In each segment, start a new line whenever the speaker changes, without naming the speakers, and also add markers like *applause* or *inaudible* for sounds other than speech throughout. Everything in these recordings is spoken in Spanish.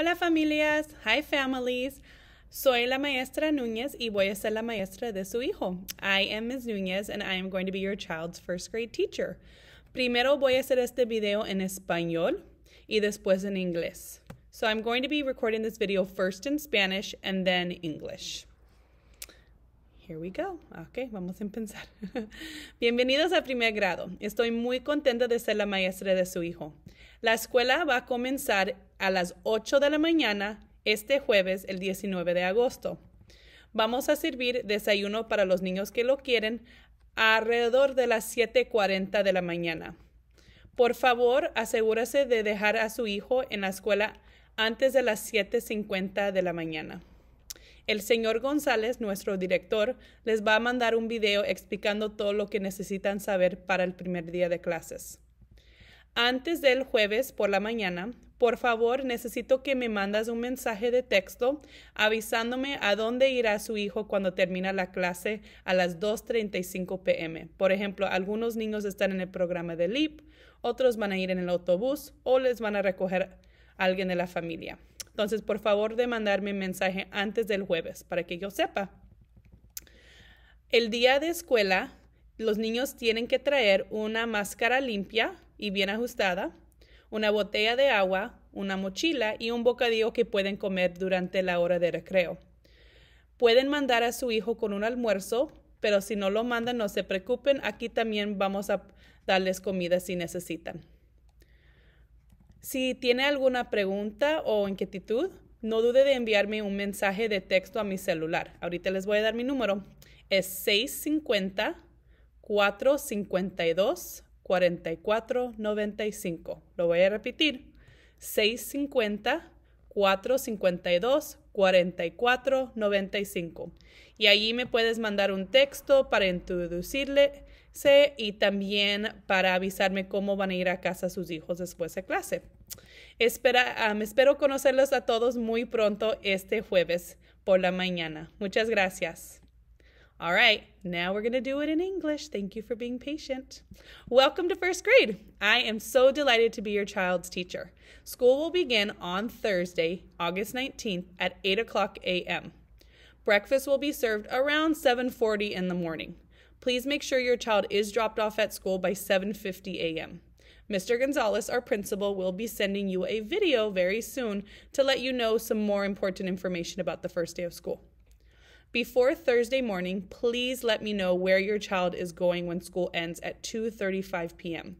Hola familias, hi families. Soy la maestra Núñez y voy a ser la maestra de su hijo. I am Ms. Núñez and I am going to be your child's first grade teacher. Primero voy a hacer este video en español y después en inglés. So I'm going to be recording this video first in Spanish and then English. Here we go. Ok, vamos a empezar. *laughs* Bienvenidos a primer grado. Estoy muy contenta de ser la maestra de su hijo. La escuela va a comenzar a las 8 de la mañana este jueves, el 19 de agosto. Vamos a servir desayuno para los niños que lo quieren alrededor de las 7.40 de la mañana. Por favor, asegúrese de dejar a su hijo en la escuela antes de las 7.50 de la mañana. El señor González, nuestro director, les va a mandar un video explicando todo lo que necesitan saber para el primer día de clases. Antes del jueves por la mañana, por favor, necesito que me mandas un mensaje de texto avisándome a dónde irá su hijo cuando termina la clase a las 2.35 pm. Por ejemplo, algunos niños están en el programa de LIP, otros van a ir en el autobús o les van a recoger alguien de la familia. Entonces, por favor, de mandarme un mensaje antes del jueves para que yo sepa. El día de escuela, los niños tienen que traer una máscara limpia y bien ajustada, una botella de agua, una mochila y un bocadillo que pueden comer durante la hora de recreo. Pueden mandar a su hijo con un almuerzo, pero si no lo mandan no se preocupen, aquí también vamos a darles comida si necesitan. Si tiene alguna pregunta o inquietud, no dude de enviarme un mensaje de texto a mi celular. Ahorita les voy a dar mi número. Es 650 452 4495. Lo voy a repetir. 650 452 4495. Y allí me puedes mandar un texto para introducirle y también para avisarme cómo van a ir a casa sus hijos después de clase. Espera, ah, espero conocerlos a todos muy pronto este jueves por la mañana. Muchas gracias. All right, now we're going to do it in English. Thank you for being patient. Welcome to first grade. I am so delighted to be your child's teacher. School will begin on Thursday, August 19th at 8 o'clock a.m. Breakfast will be served around 7.40 in the morning. Please make sure your child is dropped off at school by 7.50 a.m. Mr. Gonzalez, our principal, will be sending you a video very soon to let you know some more important information about the first day of school. Before Thursday morning, please let me know where your child is going when school ends at 2:35 p.m.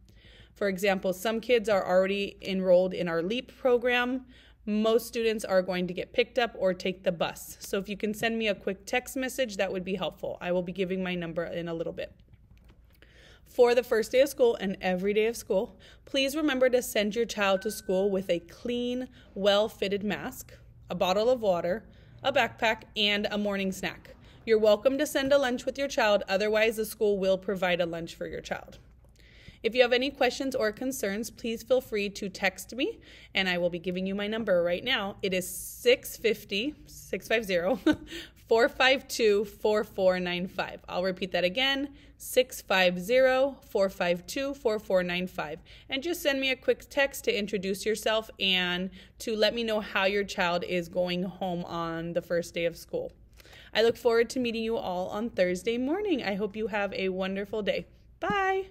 For example, some kids are already enrolled in our LEAP program. Most students are going to get picked up or take the bus. So if you can send me a quick text message, that would be helpful. I will be giving my number in a little bit. For the first day of school and every day of school, please remember to send your child to school with a clean, well fitted mask, a bottle of water, a backpack, and a morning snack. You're welcome to send a lunch with your child, otherwise, the school will provide a lunch for your child. If you have any questions or concerns, please feel free to text me and I will be giving you my number right now. It is 650 650 *laughs* 452 4495. I'll repeat that again 650 452 4495. And just send me a quick text to introduce yourself and to let me know how your child is going home on the first day of school. I look forward to meeting you all on Thursday morning. I hope you have a wonderful day. Bye.